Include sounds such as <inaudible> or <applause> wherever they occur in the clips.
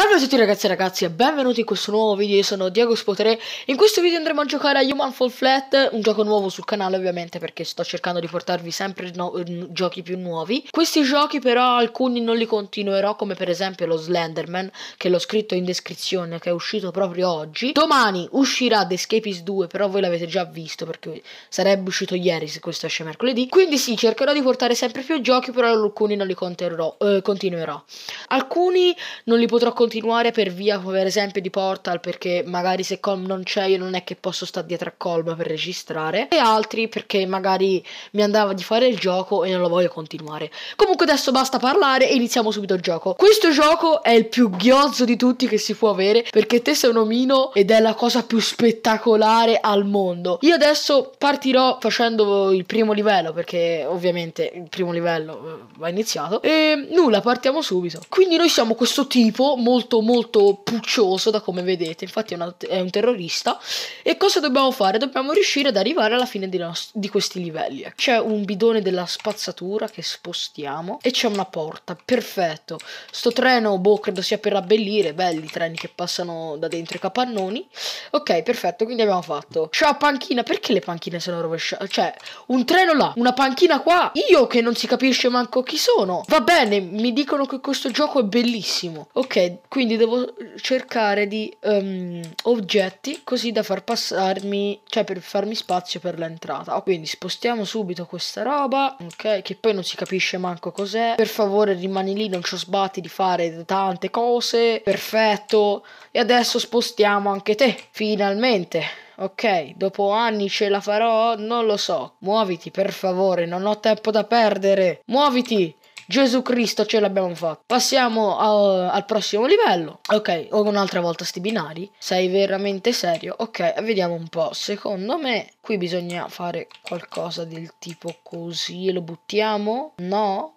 Salve a tutti ragazzi e ragazzi e benvenuti in questo nuovo video, io sono Diego Spotere In questo video andremo a giocare a Human Fall Flat, un gioco nuovo sul canale ovviamente perché sto cercando di portarvi sempre no giochi più nuovi Questi giochi però alcuni non li continuerò come per esempio lo Slenderman che l'ho scritto in descrizione che è uscito proprio oggi Domani uscirà The Escapist 2 però voi l'avete già visto perché sarebbe uscito ieri se questo esce mercoledì Quindi sì cercherò di portare sempre più giochi però alcuni non li eh, continuerò Alcuni non li potrò continuare continuare per via, per esempio, di Portal, perché magari se Colm non c'è io non è che posso stare dietro a Colm per registrare, e altri perché magari mi andava di fare il gioco e non lo voglio continuare. Comunque adesso basta parlare e iniziamo subito il gioco. Questo gioco è il più ghiozzo di tutti che si può avere, perché te sei un omino ed è la cosa più spettacolare al mondo. Io adesso partirò facendo il primo livello, perché ovviamente il primo livello eh, va iniziato, e nulla, partiamo subito. Quindi noi siamo questo tipo molto molto molto puccioso da come vedete, infatti è, una, è un terrorista. E cosa dobbiamo fare? Dobbiamo riuscire ad arrivare alla fine di, di questi livelli. C'è un bidone della spazzatura che spostiamo e c'è una porta, perfetto. Sto treno, boh, credo sia per abbellire, belli i treni che passano da dentro i capannoni. Ok, perfetto, quindi abbiamo fatto. Ciao panchina, perché le panchine sono rovesciate? Cioè, un treno là, una panchina qua, io che non si capisce manco chi sono. Va bene, mi dicono che questo gioco è bellissimo. Ok, quindi devo cercare di um, oggetti così da far passarmi, cioè per farmi spazio per l'entrata. Quindi spostiamo subito questa roba, ok, che poi non si capisce manco cos'è. Per favore rimani lì, non ci sbatti di fare tante cose. Perfetto. E adesso spostiamo anche te, finalmente. Ok, dopo anni ce la farò? Non lo so. Muoviti, per favore, non ho tempo da perdere. Muoviti! Gesù Cristo ce l'abbiamo fatta. Passiamo a, al prossimo livello. Ok, ora un'altra volta sti binari. Sei veramente serio? Ok, vediamo un po'. Secondo me qui bisogna fare qualcosa del tipo così. Lo buttiamo? No?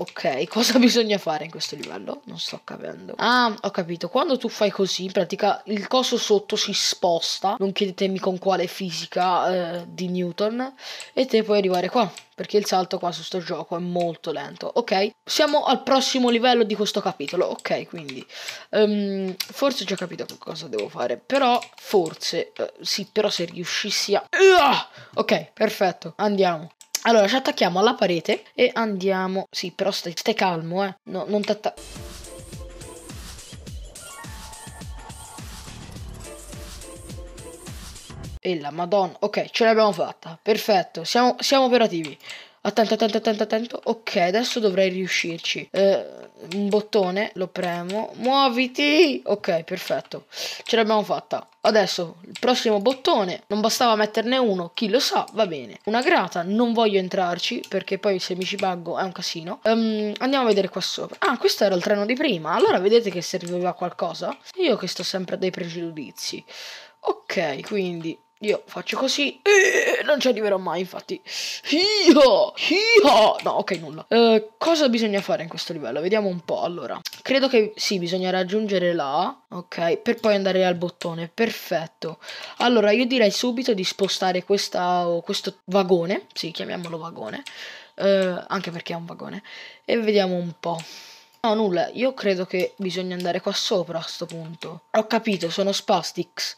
Ok, <laughs> cosa bisogna fare in questo livello? Non sto capendo. Ah, ho capito. Quando tu fai così, in pratica il coso sotto si sposta. Non chiedetemi con quale fisica eh, di Newton. E te puoi arrivare qua. Perché il salto qua su sto gioco è molto lento. Ok, siamo al prossimo livello di questo capitolo. Ok, quindi... Um, forse ho già capito cosa devo fare. Però, forse... Uh, sì, però se riuscissi a... Uh! ok, perfetto. Andiamo. Allora, ci attacchiamo alla parete e andiamo... Sì, però stai, stai calmo, eh. No, non attacco. E la madonna, ok, ce l'abbiamo fatta, perfetto, siamo, siamo operativi. Attento, attento, attento, attento. Ok, adesso dovrei riuscirci. Eh, un bottone, lo premo, muoviti, ok perfetto, ce l'abbiamo fatta. Adesso il prossimo bottone, non bastava metterne uno, chi lo sa, va bene. Una grata, non voglio entrarci perché poi se mi ci baggo è un casino. Um, andiamo a vedere qua sopra. Ah, questo era il treno di prima, allora vedete che serviva qualcosa? Io che sto sempre a dei pregiudizi. Ok, quindi io faccio così e non ci arriverò mai, infatti. Io, io. No, ok, nulla. Eh, cosa bisogna fare in questo livello? Vediamo un po', allora. Credo che sì, bisogna raggiungere là, ok, per poi andare al bottone. Perfetto. Allora, io direi subito di spostare questa, questo vagone, sì, chiamiamolo vagone, eh, anche perché è un vagone, e vediamo un po'. No, nulla, io credo che bisogna andare qua sopra a questo punto. Ho capito, sono spastics.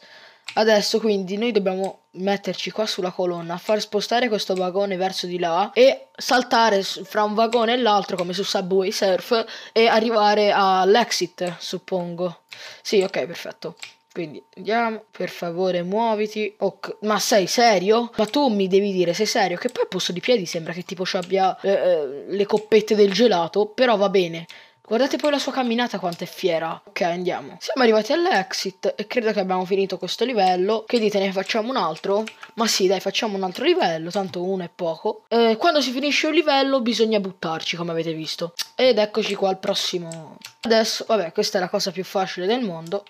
Adesso quindi noi dobbiamo metterci qua sulla colonna, far spostare questo vagone verso di là e saltare fra un vagone e l'altro come su Subway Surf e arrivare all'exit, suppongo. Sì, ok, perfetto. Quindi andiamo, per favore muoviti. Okay. Ma sei serio? Ma tu mi devi dire, sei serio? Che poi a posto di piedi sembra che tipo ci abbia eh, eh le coppette del gelato, però va bene. Guardate poi la sua camminata quanto è fiera. Ok, andiamo. Siamo arrivati all'exit e credo che abbiamo finito questo livello. Che dite, ne facciamo un altro? Ma sì, dai, facciamo un altro livello, tanto uno è poco. Eh, quando si finisce un livello bisogna buttarci, come avete visto. Ed eccoci qua al prossimo. Adesso, vabbè, questa è la cosa più facile del mondo.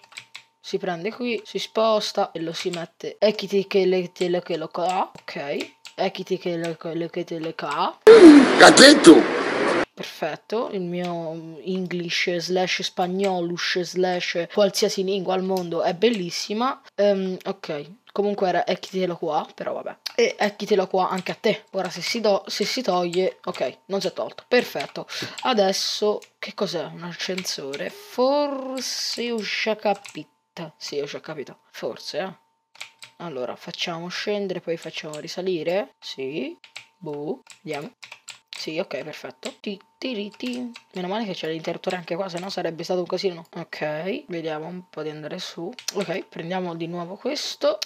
Si prende qui, si sposta e lo si mette. Equity che le tele che lo ca. Ok. Equity che le tele che le che le Cazzetto! perfetto, il mio mm, English slash spagnolosh slash qualsiasi lingua al mondo è bellissima. Um, ok, Comunque era ecchitelo qua, però vabbè. E ecchitelo qua anche a te. Ora se si, do, se si, toglie... Ok, non si è tolto. Perfetto. Adesso, che cos'è? Un ascensore? Forse ho già capito. Sì, ho già capito. Forse, eh. Allora, facciamo scendere, poi facciamo risalire. Sì. Boh. andiamo. Sì, ok, perfetto. Ti Tiriti. Meno male che c'è l'interruttore anche qua, se no sarebbe stato un casino. Ok, vediamo un po' di andare su. Ok, prendiamo di nuovo questo.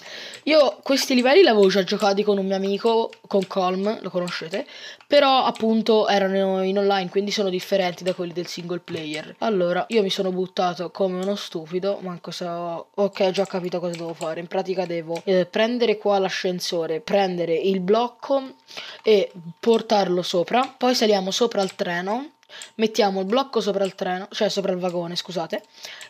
Io questi livelli li avevo già giocati con un mio amico, con Colm, lo conoscete. Però appunto erano in online, quindi sono differenti da quelli del single player. Allora, io mi sono buttato come uno stupido, manco ho... Ok, ho già capito cosa devo fare. In pratica devo eh, prendere qua l'ascensore, prendere il blocco e portarlo sopra. Poi saliamo sopra al treno treno, mettiamo il blocco sopra il treno, cioè sopra il vagone, scusate,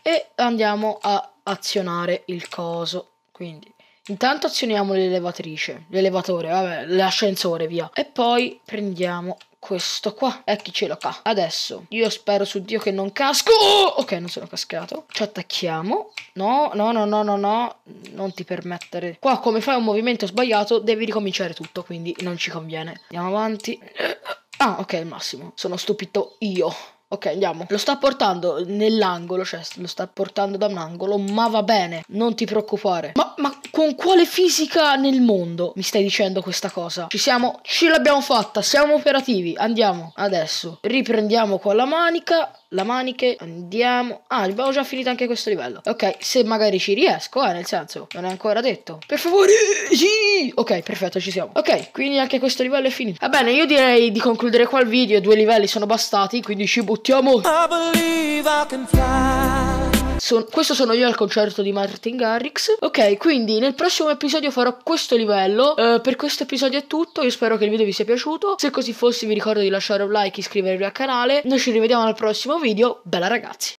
e andiamo a azionare il coso. Quindi Intanto azioniamo l'elevatrice, l'elevatore, vabbè, l'ascensore, via. E poi prendiamo questo qua. Ecco ce lo Adesso, io spero su Dio che non casco. Oh! ok, non sono cascato. Ci attacchiamo. No, no, no, no, no, no. Non ti permettere. Qua, come fai un movimento sbagliato, devi ricominciare tutto, quindi non ci conviene. Andiamo avanti. Ah, ok, il massimo. Sono stupito io. Ok, andiamo. Lo sta portando nell'angolo, cioè lo sta portando da un angolo, ma va bene, non ti preoccupare. Ma, ma con quale fisica nel mondo mi stai dicendo questa cosa? Ci siamo, ce l'abbiamo fatta, siamo operativi, andiamo adesso. Riprendiamo qua la manica, la maniche, andiamo. Ah, abbiamo già finito anche questo livello. Ok, se magari ci riesco, eh, nel senso, non è ancora detto. Per favore, eh, sì! Ok, perfetto, ci siamo. Ok, quindi anche questo livello è finito. Va bene, io direi di concludere qua il video, due livelli sono bastati, quindi ci buttiamo. I believe I can fly son, questo sono io al concerto di Martin Garrix. Ok, quindi nel prossimo episodio farò questo livello. Uh, per questo episodio è tutto. Io spero che il video vi sia piaciuto. Se così fosse, vi ricordo di lasciare un like, iscrivervi al canale. Noi ci rivediamo al prossimo video. Bella ragazzi!